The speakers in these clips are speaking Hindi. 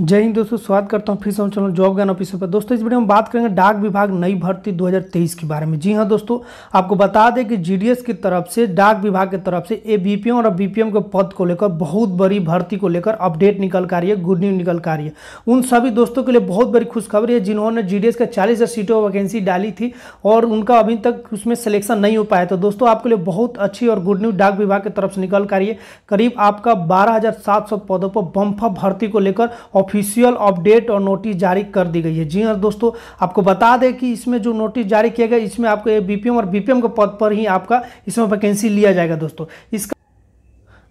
जय हिंद दोस्तों स्वागत करता हूँ फिर से चैनल जॉब ज्ञान ऑफिसर पर दोस्तों इस वीडियो में बात करेंगे डाक विभाग नई भर्ती 2023 के बारे में जी हाँ दोस्तों आपको बता दें कि जीडीएस की तरफ से डाक विभाग की तरफ से ए बी और बीपीएम के पद को लेकर बहुत बड़ी भर्ती को लेकर अपडेट निकल कर रही है गुड न्यूज निकल कर रही है उन सभी दोस्तों के लिए बहुत बड़ी खुशखबरी है जिन्होंने जी डी एस का चालीस सीटों वैकेंसी डाली थी और उनका अभी तक उसमें सिलेक्शन नहीं हो पाया था दोस्तों आपके लिए बहुत अच्छी और गुड न्यूज डाक विभाग की तरफ से निकल कर रही है करीब आपका बारह पदों पर बम्फा भर्ती को लेकर ऑफिशियल अपडेट और नोटिस जारी कर दी गई है जी हाँ दोस्तों आपको बता दें कि इसमें जो नोटिस जारी किया गया इसमें आपको बीपीएम और बीपीएम के पद पर ही आपका इसमें वैकेंसी लिया जाएगा दोस्तों इसका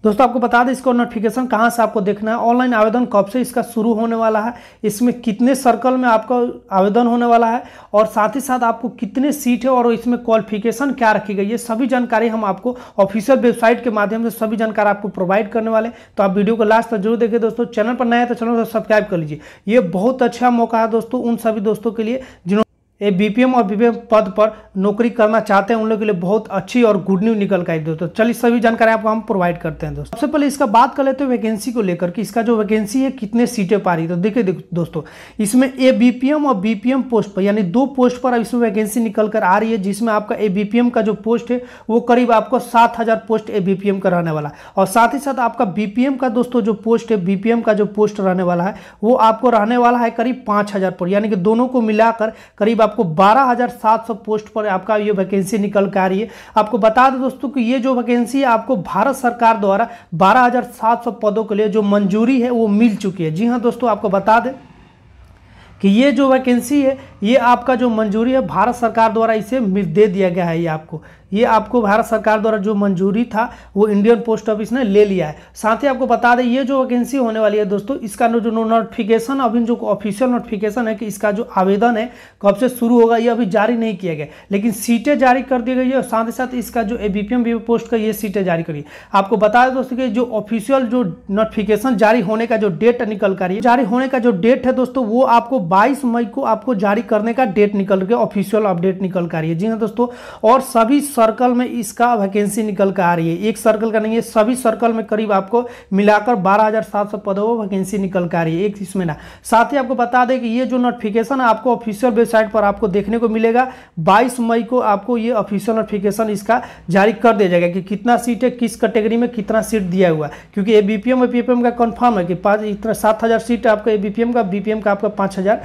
दोस्तों आपको बता दें इसका नोटिफिकेशन कहाँ से आपको देखना है ऑनलाइन आवेदन कब से इसका शुरू होने वाला है इसमें कितने सर्कल में आपका आवेदन होने वाला है और साथ ही साथ आपको कितने सीट है और इसमें क्वालिफिकेशन क्या रखी गई है सभी जानकारी हम आपको ऑफिशियल वेबसाइट के माध्यम से सभी जानकारी आपको प्रोवाइड करने वाले तो आप वीडियो को लास्ट तक जरूर देखें दोस्तों चैनल पर नए तो चैनल सब्सक्राइब कर लीजिए ये बहुत अच्छा मौका है दोस्तों उन सभी दोस्तों के लिए जिन्होंने ये बीपीएम और बीपीएम पद पर नौकरी करना चाहते हैं उन लोगों के लिए बहुत अच्छी और गुड न्यूज निकल कर दोस्तों चलिए सभी जानकारी आपको हम प्रोवाइड करते हैं दोस्तों सबसे पहले इसका बात कर लेते हैं वैकेंसी को लेकर कि इसका जो वैकेंसी है कितने सीटें पा रही तो देखिए दोस्तों इसमें ए बीपीएम और बीपीएम पोस्ट पर यानी दो पोस्ट पर इसमें वैकेंसी निकल कर आ रही है जिसमें आपका ए बीपीएम का जो पोस्ट है वो करीब आपको सात हजार पोस्ट ए बीपीएम का रहने वाला है और साथ ही साथ आपका बीपीएम का दोस्तों जो पोस्ट है बीपीएम का जो पोस्ट रहने वाला है वो आपको रहने वाला है करीब पाँच हजार पर यानी कि दोनों को मिलाकर करीब आपको 12,700 पोस्ट पर आपका ये वैकेंसी निकल के आ रही है आपको बता दें दोस्तों कि ये जो वैकेंसी है आपको भारत सरकार द्वारा 12,700 पदों के लिए जो मंजूरी है वो मिल चुकी है जी हाँ दोस्तों आपको बता दें कि ये जो वैकेंसी है ये आपका जो मंजूरी है भारत सरकार द्वारा इसे दे दिया गया है ये आपको ये आपको भारत सरकार द्वारा जो मंजूरी था वो इंडियन पोस्ट ऑफिस ने ले लिया है साथ ही आपको बता दें ये जो वैकेंसी होने वाली है दोस्तों इसका जो नोटिफिकेशन अभी जो ऑफिशियल नोटिफिकेशन है कि इसका जो आवेदन है कब से शुरू होगा ये अभी जारी नहीं किया गया लेकिन सीटें जारी कर दी गई है और साथ ही साथ इसका जो ए बी पोस्ट का ये सीटें जारी करी आपको बता दें दोस्तों की जो ऑफिशियल जो नोटिफिकेशन जारी होने का जो डेट निकल कर जारी होने का जो डेट है दोस्तों वो आपको बाईस मई को आपको जारी करने का डेट निकल के ऑफिशियल अपडेट निकल कर रही है जी हाँ दोस्तों और सभी सर्कल में इसका वैकेंसी निकल कर आ रही है एक सर्कल का नहीं है सभी सर्कल में करीब आपको मिलाकर बारह पदों पर वैकेंसी निकल कर आ रही है एक इसमें ना साथ ही आपको बता दें कि ये जो नोटिफिकेशन आपको ऑफिशियल वेबसाइट पर आपको देखने को मिलेगा बाईस मई को आपको ये ऑफिशियल नोटिफिकेशन इसका जारी कर दिया जाएगा कि कितना सीट है किस कैटेगरी में कितना सीट दिया हुआ क्योंकि ए बी पी एम और पी का कन्फर्म है कि पाँच इतना सात हज़ार सीट आपका ए बी पी एम का बी का आपका पाँच हज़ार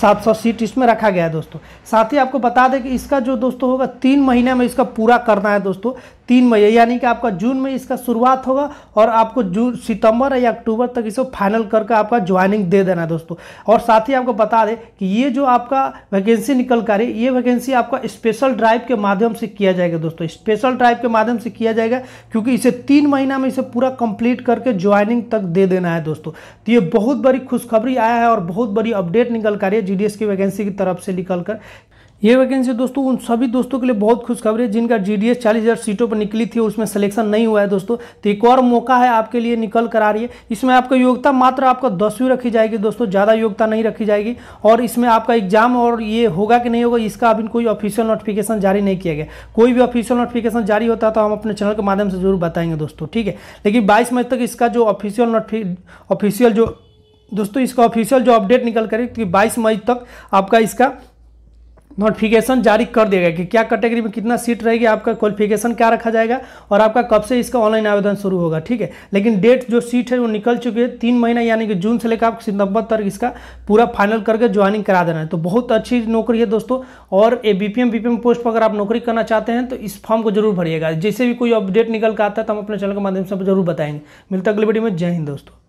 सात सौ सीट इसमें में रखा गया है दोस्तों साथ ही आपको बता दें कि इसका जो दोस्तों होगा तीन महीने में इसका पूरा करना है दोस्तों तीन महीने यानी कि आपका जून में इसका शुरुआत होगा और आपको जून सितंबर या अक्टूबर तक इसको फाइनल करके आपका ज्वाइनिंग दे देना है दोस्तों और साथ ही आपको बता दें कि ये जो आपका वैकेंसी निकल कर रही ये वैकेंसी आपका स्पेशल ड्राइव के माध्यम से किया जाएगा दोस्तों स्पेशल ड्राइव के माध्यम से किया जाएगा क्योंकि इसे तीन महीना में इसे पूरा कंप्लीट करके ज्वाइनिंग तक दे देना है दोस्तों तो ये बहुत बड़ी खुशखबरी आया है और बहुत बड़ी अपडेट निकल कर रही है जी की वैकेंसी की तरफ से निकल कर ये वैकेंसी दोस्तों उन सभी दोस्तों के लिए बहुत खुशखबरी है जिनका जी डी एस चालीस हज़ार सीटों पर निकली थी उसमें सिलेक्शन नहीं हुआ है दोस्तों तो एक और मौका है आपके लिए निकल कर आ रही है इसमें आपका योग्यता मात्र आपका दसवीं रखी जाएगी दोस्तों ज़्यादा योग्यता नहीं रखी जाएगी और इसमें आपका एग्जाम और ये होगा कि नहीं होगा इसका अभी कोई ऑफिशियल नोटिफिकेशन जारी नहीं किया गया कोई भी ऑफिशियल नोटिफिकेशन जारी होता तो हम अपने चैनल के माध्यम से जरूर बताएंगे दोस्तों ठीक है लेकिन बाईस मई तक इसका जो ऑफिशियल नोटिफिक ऑफिशियल जो दोस्तों इसका ऑफिशियल जो अपडेट निकल करे कि बाईस मई तक आपका इसका नोटिफिकेशन जारी कर देगा कि क्या कैटेगरी में कितना सीट रहेगी आपका क्वालिफिकेशन क्या रखा जाएगा और आपका कब से इसका ऑनलाइन आवेदन शुरू होगा ठीक है लेकिन डेट जो सीट है वो निकल चुकी है तीन महीना यानी कि जून से लेकर आप सितंबर तक इसका पूरा फाइनल करके ज्वाइनिंग करा देना है तो बहुत अच्छी नौकरी है दोस्तों और ए बी पी पोस्ट पर अगर आप नौकरी करना चाहते हैं तो इस फॉर्म को जरूर भरिएगा जैसे भी कोई अपडेट निकल कर आता है तो हम अपने चैनल के माध्यम से जरूर बताएंगे मिलता अगले वीडियो में जय हिंद दोस्तों